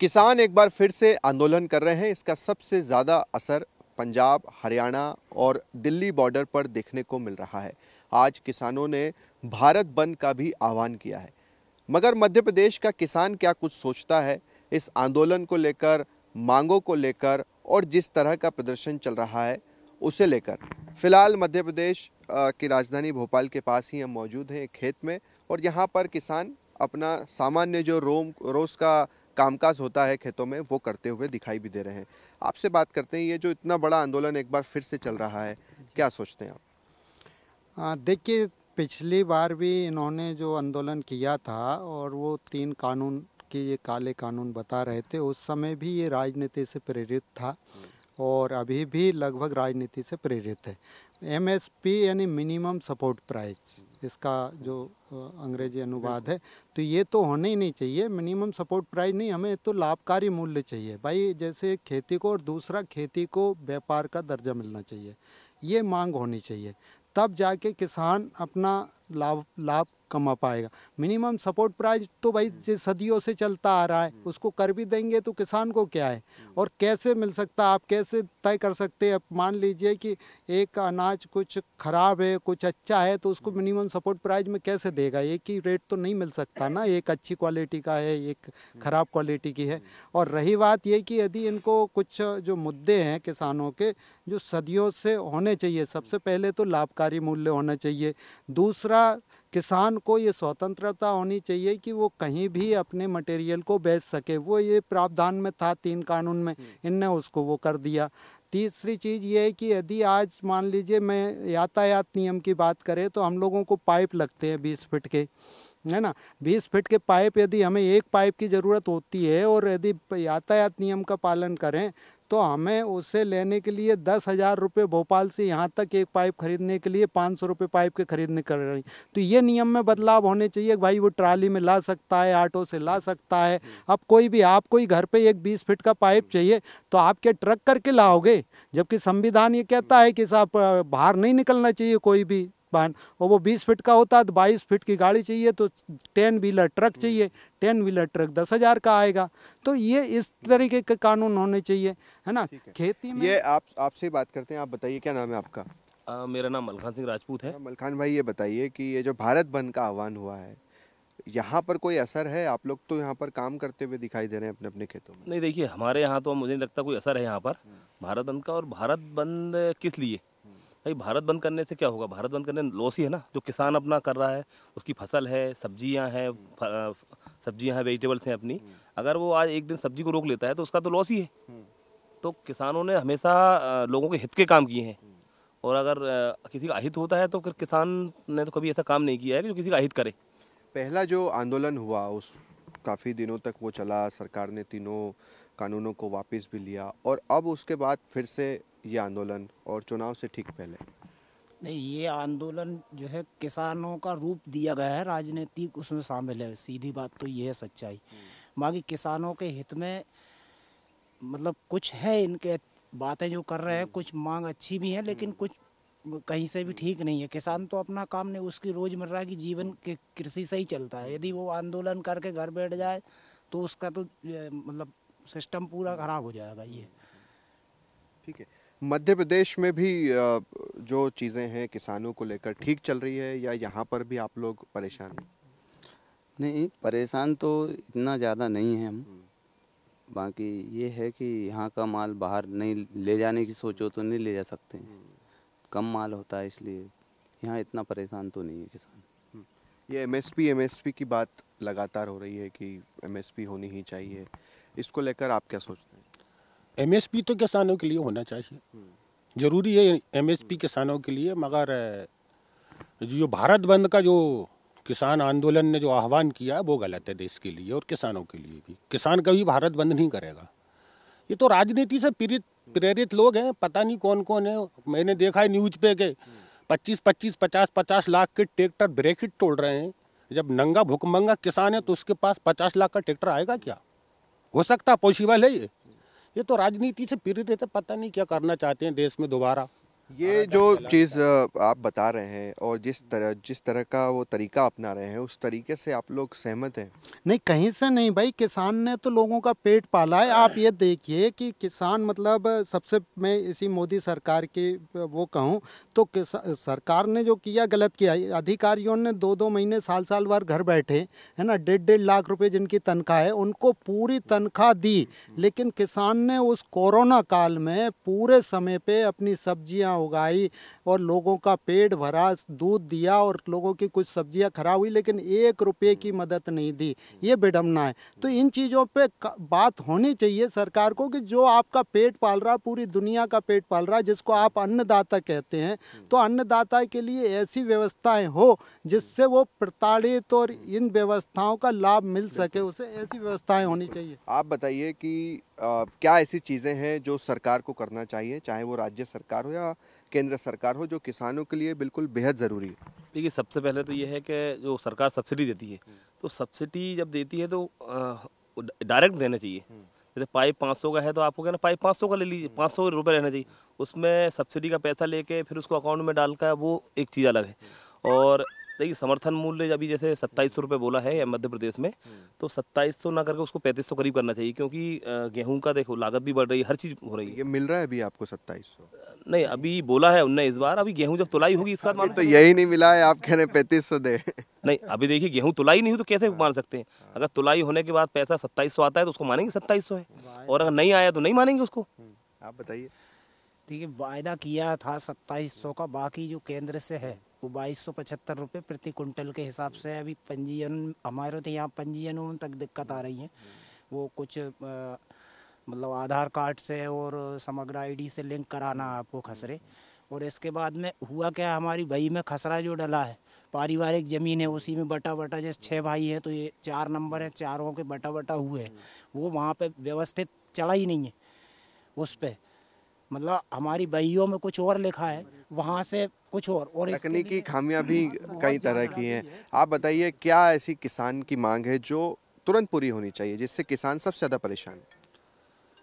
किसान एक बार फिर से आंदोलन कर रहे हैं इसका सबसे ज़्यादा असर पंजाब हरियाणा और दिल्ली बॉर्डर पर देखने को मिल रहा है आज किसानों ने भारत बंद का भी आह्वान किया है मगर मध्य प्रदेश का किसान क्या कुछ सोचता है इस आंदोलन को लेकर मांगों को लेकर और जिस तरह का प्रदर्शन चल रहा है उसे लेकर फिलहाल मध्य प्रदेश की राजधानी भोपाल के पास ही हम मौजूद हैं खेत में और यहाँ पर किसान अपना सामान्य जो रोम रोज़ का कामकाज होता है खेतों में वो करते हुए दिखाई भी दे रहे हैं आपसे बात करते हैं ये जो इतना बड़ा आंदोलन एक बार फिर से चल रहा है क्या सोचते हैं आप हाँ, देखिए पिछली बार भी इन्होंने जो आंदोलन किया था और वो तीन कानून के ये काले कानून बता रहे थे उस समय भी ये राजनीति से प्रेरित था और अभी भी लगभग राजनीति से प्रेरित है एमएसपी यानी मिनिमम सपोर्ट प्राइस इसका जो अंग्रेजी अनुवाद है तो ये तो होना ही नहीं चाहिए मिनिमम सपोर्ट प्राइस नहीं हमें तो लाभकारी मूल्य चाहिए भाई जैसे खेती को और दूसरा खेती को व्यापार का दर्जा मिलना चाहिए ये मांग होनी चाहिए तब जाके किसान अपना लाभ लाभ कमा पाएगा मिनिमम सपोर्ट प्राइस तो भाई हम्म। सदियों से चलता आ रहा है हम्म। उसको कर भी देंगे तो किसान को क्या है हम्म। और कैसे मिल सकता आप कैसे तय कर सकते हैं मान लीजिए कि एक अनाज कुछ ख़राब है कुछ अच्छा है तो उसको मिनिमम सपोर्ट प्राइस में कैसे देगा एक ही रेट तो नहीं मिल सकता ना एक अच्छी क्वालिटी का है एक ख़राब क्वालिटी की है और रही बात ये कि यदि इनको कुछ जो मुद्दे हैं किसानों के जो सदियों से होने चाहिए सबसे पहले तो लाभकारी मूल्य होना चाहिए दूसरा किसान को ये स्वतंत्रता होनी चाहिए कि वो कहीं भी अपने मटेरियल को बेच सके वो ये प्रावधान में था तीन कानून में हम्म। इनने उसको वो कर दिया तीसरी चीज़ ये है कि यदि आज मान लीजिए मैं यातायात नियम की बात करें तो हम लोगों को पाइप लगते हैं बीस फिट के है ना बीस फिट के पाइप यदि हमें एक पाइप की ज़रूरत होती है और यदि यातायात नियम का पालन करें तो हमें उसे लेने के लिए दस हज़ार रुपये भोपाल से यहाँ तक एक पाइप खरीदने के लिए पाँच सौ रुपये पाइप के खरीदने कर रही तो ये नियम में बदलाव होने चाहिए भाई वो ट्राली में ला सकता है ऑटो से ला सकता है अब कोई भी आपको ही घर पे एक बीस फीट का पाइप चाहिए तो आप क्या ट्रक करके लाओगे जबकि संविधान ये कहता है कि साहब बाहर नहीं निकलना चाहिए कोई भी वाहन और वो बीस फीट का होता है तो बाईस फीट की गाड़ी चाहिए तो टेन व्हीलर ट्रक हम्म। चाहिए टेन व्हीलर ट्रक दस हज़ार का आएगा तो ये इस हम्म। तरीके के कानून होने चाहिए है ना है। खेती में ये आप आपसे बात करते हैं आप बताइए क्या नाम है आपका आ, मेरा नाम मलखान सिंह राजपूत है हाँ, मलखान भाई ये बताइए कि ये जो भारत बंद का आह्वान हुआ है यहाँ पर कोई असर है आप लोग तो यहाँ पर काम करते हुए दिखाई दे रहे हैं अपने अपने खेतों में नहीं देखिए हमारे यहाँ तो मुझे नहीं लगता कोई असर है यहाँ पर हम्म। भारत बंद का और भारत बंद किस लिए भाई भारत बंद करने से क्या होगा भारत बंद करने लॉस ही है ना जो किसान अपना कर रहा है उसकी फसल है सब्जियां हैं सब्जियां हैं वेजिटेबल्स हैं अपनी हम्म। अगर वो आज एक दिन सब्जी को रोक लेता है तो उसका तो लॉस ही है हम्म। तो किसानों ने हमेशा लोगों के हित के काम किए हैं हम्म। और अगर किसी का अहित होता है तो फिर किसान ने तो कभी ऐसा काम नहीं किया है कि जो किसी का अहित करे पहला जो आंदोलन हुआ उस काफ़ी दिनों तक वो चला सरकार ने तीनों कानूनों को वापस भी लिया और अब उसके बाद फिर से ये आंदोलन और चुनाव से ठीक पहले नहीं ये आंदोलन जो है किसानों का रूप दिया गया है राजनीतिक उसमें शामिल है सीधी बात तो ये है सच्चाई हम्म। बाकी किसानों के हित में मतलब कुछ है इनके बातें जो कर रहे हैं हम्म। कुछ मांग अच्छी भी है लेकिन हम्म। कुछ कहीं से भी ठीक नहीं है किसान तो अपना काम नहीं उसकी रोज़मर्रा की जीवन के कृषि से ही चलता है यदि वो आंदोलन करके घर बैठ जाए तो उसका तो मतलब सिस्टम पूरा खराब हो जाएगा ये ठीक है मध्य प्रदेश में भी जो चीज़ें हैं किसानों को लेकर ठीक चल रही है या यहाँ पर भी आप लोग परेशान हैं नहीं परेशान तो इतना ज़्यादा नहीं है हम हम्म। बाकी ये है कि यहाँ का माल बाहर नहीं ले जाने की सोचो तो नहीं ले जा सकते हम्म। कम माल होता है इसलिए यहाँ इतना परेशान तो नहीं है किसान हम्म। ये M M S P S P की बात लगातार हो रही है कि एम एस पी होनी ही चाहिए इसको लेकर आप क्या सोचते हैं एमएसपी तो किसानों के लिए होना चाहिए ज़रूरी है एमएसपी हम्म। किसानों के लिए मगर जो भारत बंद का जो किसान आंदोलन ने जो आह्वान किया वो गलत है देश के लिए और किसानों के लिए भी किसान कभी भारत बंद नहीं करेगा ये तो राजनीति से प्रेरित प्रेरित लोग हैं पता नहीं कौन कौन है मैंने देखा है न्यूज पे के पच्चीस पच्चीस पचास पचास लाख के ट्रैक्टर ब्रेकिट तोड़ रहे हैं जब नंगा भुकमंगा किसान है तो उसके पास पचास लाख का ट्रैक्टर आएगा क्या हो सकता पॉसिबल है ये ये तो राजनीति से पीड़ित है तो पता नहीं क्या करना चाहते हैं देश में दोबारा ये हाँ, जो चीज़ आप बता रहे हैं और जिस तरह जिस तरह का वो तरीका अपना रहे हैं उस तरीके से आप लोग सहमत हैं नहीं कहीं से नहीं भाई किसान ने तो लोगों का पेट पाला है आप ये देखिए कि किसान मतलब सबसे मैं इसी मोदी सरकार की वो कहूँ तो सरकार ने जो किया गलत किया अधिकारियों ने दो दो महीने साल साल भर घर बैठे है ना डेढ़ डेढ़ लाख रुपये जिनकी तनख्वाह है उनको पूरी तनख्वाह दी लेकिन किसान ने उस कोरोना काल में पूरे समय पर अपनी सब्जियाँ सब्जियां उगाई और लोगों का पेट भरा दूध दिया और लोगों की कुछ सब्जियां खराब हुई लेकिन एक रुपये की मदद नहीं दी ये विडम्बना है तो इन चीज़ों पे बात होनी चाहिए सरकार को कि जो आपका पेट पाल रहा पूरी दुनिया का पेट पाल रहा जिसको आप अन्नदाता कहते हैं हम्म। तो अन्नदाता के लिए ऐसी व्यवस्थाएँ हो जिससे वो प्रताड़ित और इन व्यवस्थाओं का लाभ मिल सके उसे ऐसी व्यवस्थाएँ होनी चाहिए आप बताइए कि क्या ऐसी चीज़ें हैं जो सरकार को करना चाहिए चाहे वो राज्य सरकार हो या केंद्र सरकार हो जो किसानों के लिए बिल्कुल बेहद ज़रूरी है देखिए सबसे पहले तो ये है कि जो सरकार सब्सिडी देती है तो सब्सिडी जब देती है तो डायरेक्ट देना चाहिए हम्म। जैसे पाइप पाँच सौ का है तो आपको क्या ना पाइप पाँच सौ का ले लीजिए पाँच सौ हम्म। रुपये रहना चाहिए उसमें सब्सिडी का पैसा लेके फिर उसको अकाउंट में डाल का वो एक चीज़ अलग है हम्म। और देखिए समर्थन मूल्य अभी जैसे सत्ताईस सौ रुपये बोला है मध्य प्रदेश में हम्म। तो सत्ताईस सौ ना करके उसको पैंतीस सौ करीब करना चाहिए क्योंकि गेहूं का देखो लागत भी बढ़ रही है हर चीज़ हो रही है ये मिल रहा है अभी आपको सत्ताईस सौ नहीं अभी बोला है उनने इस बार अभी गेहूं जब तुलाई होगी इसका तो यही नहीं मिला है आप कह रहे पैंतीस सौ दे नहीं अभी देखिए गेहूं तुलाई नहीं हुई तो कैसे मान सकते हैं हाँ। अगर तुलाई होने के बाद पैसा सत्ताईस सौ आता है तो उसको मानेंगे सत्ताईस सौ है और अगर नहीं आया तो नहीं मानेंगे उसको हम्म, आप बताइए देखिए वायदा किया था सत्ताईस सौ का बाकी जो केंद्र से है वो बाईस सौ पचहत्तर रुपये प्रति कुंटल के हिसाब से अभी पंजीयन हमारे तो यहाँ पंजीयन तक दिक्कत आ रही है वो कुछ मतलब आधार कार्ड से और समग्र आईडी से लिंक कराना आपको खसरे और इसके बाद में हुआ क्या हमारी बही में खसरा जो डला है पारिवारिक ज़मीन है उसी में बटा बटा जैसे छः भाई हैं तो ये चार नंबर है चारों के बटा बटा हुए हैं वो वहाँ पे व्यवस्थित चढ़ा ही नहीं है उस पर मतलब हमारी बहियों में कुछ और लिखा है वहाँ से कुछ और और तकनीकी खामियाँ भी कई तरह की हैं आप बताइए क्या ऐसी किसान की मांग है जो तुरंत पूरी होनी चाहिए जिससे किसान सबसे ज़्यादा परेशान है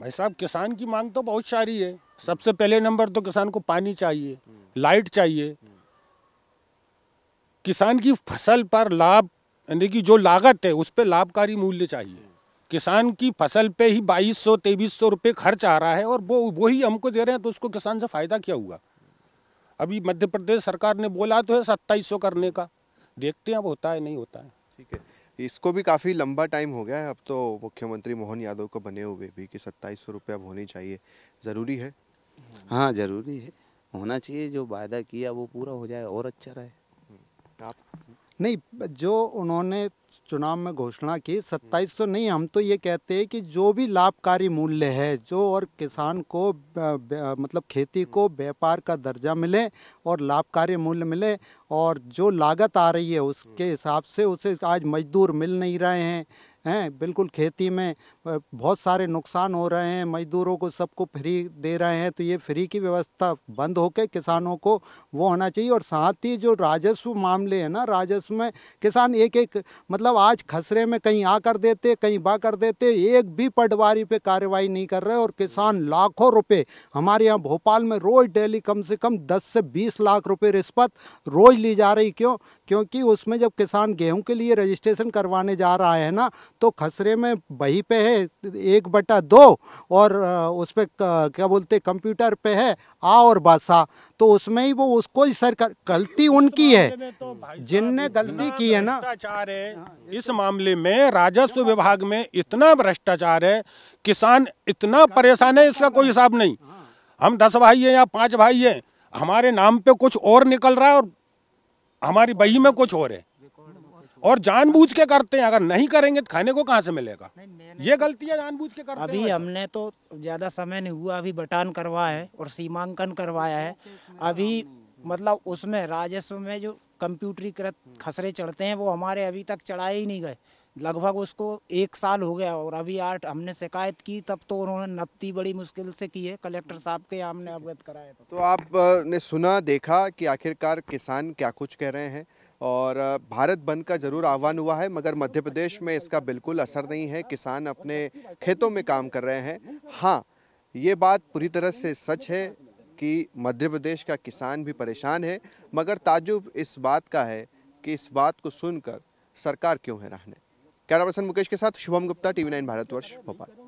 भाई साहब किसान की मांग तो बहुत सारी है सबसे पहले नंबर तो किसान को पानी चाहिए लाइट चाहिए किसान की फसल पर लाभ यानी कि जो लागत है उस पर लाभकारी मूल्य चाहिए किसान की फसल पे ही 2200 2300 रुपए खर्च आ रहा है और वो वही हमको दे रहे हैं तो उसको किसान से फ़ायदा क्या हुआ अभी मध्य प्रदेश सरकार ने बोला तो है सत्ताईस करने का देखते हैं अब होता है नहीं होता है ठीक है इसको भी काफ़ी लंबा टाइम हो गया है अब तो मुख्यमंत्री मोहन यादव को बने हुए भी कि सत्ताईस सौ रुपये अब होनी चाहिए ज़रूरी है हाँ ज़रूरी है होना चाहिए जो वायदा किया वो पूरा हो जाए और अच्छा रहे हम्म। आप नहीं जो उन्होंने चुनाव में घोषणा की सत्ताईस सौ नहीं हम तो ये कहते हैं कि जो भी लाभकारी मूल्य है जो और किसान को मतलब खेती को व्यापार का दर्जा मिले और लाभकारी मूल्य मिले और जो लागत आ रही है उसके हिसाब से उसे आज मजदूर मिल नहीं रहे हैं हैं बिल्कुल खेती में बहुत सारे नुकसान हो रहे हैं मजदूरों को सबको फ्री दे रहे हैं तो ये फ्री की व्यवस्था बंद होकर किसानों को वो होना चाहिए और साथ ही जो राजस्व मामले हैं ना राजस्व में किसान एक एक मतलब आज खसरे में कहीं आ कर देते कहीं बा कर देते एक भी पटवारी पे कार्रवाई नहीं कर रहे और किसान लाखों रुपये हमारे यहाँ भोपाल में रोज़ डेली कम से कम दस से बीस लाख रुपये रिश्वत रोज़ ली जा रही क्यों क्योंकि उसमें जब किसान गेहूं के लिए रजिस्ट्रेशन करवाने जा रहा है ना तो खसरे में वही पे है एक बटा दो और उस पर क्या बोलते कंप्यूटर पे है आ और बासा तो उसमें ही वो उसको ही सर गलती उनकी है तो जिनने गलती की है ना भ्रष्टाचार है इस मामले में राजस्व विभाग में इतना भ्रष्टाचार है किसान इतना परेशान है इसका कोई हिसाब नहीं हम दस भाई हैं या पांच भाई हैं हमारे नाम पे कुछ और निकल रहा है और हमारी बही में कुछ और है और जानबूझ के करते हैं अगर नहीं करेंगे तो खाने को कहाँ से मिलेगा ये तो- गलतियाँ जानबूझ के करते अभी हमने तो ज़्यादा समय नहीं हुआ अभी बटान करवाया है और सीमांकन करवाया है अभी मतलब उसमें राजस्व में जो कंप्यूटरीकृत खसरे चढ़ते हैं वो हमारे अभी तक चढ़ाए ही नहीं गए लगभग उसको एक साल हो गया और अभी आठ हमने शिकायत की तब तो उन्होंने नपती बड़ी मुश्किल से की है कलेक्टर साहब के हमने अवगत कराया तो आपने सुना देखा कि आखिरकार किसान क्या कुछ कह रहे हैं और भारत बंद का जरूर आह्वान हुआ है मगर मध्य प्रदेश में इसका बिल्कुल असर नहीं है किसान अपने खेतों में काम कर रहे हैं हाँ ये बात पूरी तरह से सच है कि मध्य प्रदेश का किसान भी परेशान है मगर ताजुब इस बात का है कि इस बात को सुनकर सरकार क्यों है रहने कैमरा पर्सन मुकेश के साथ शुभम गुप्ता टीवी नाइन भारतवर्ष भोपाल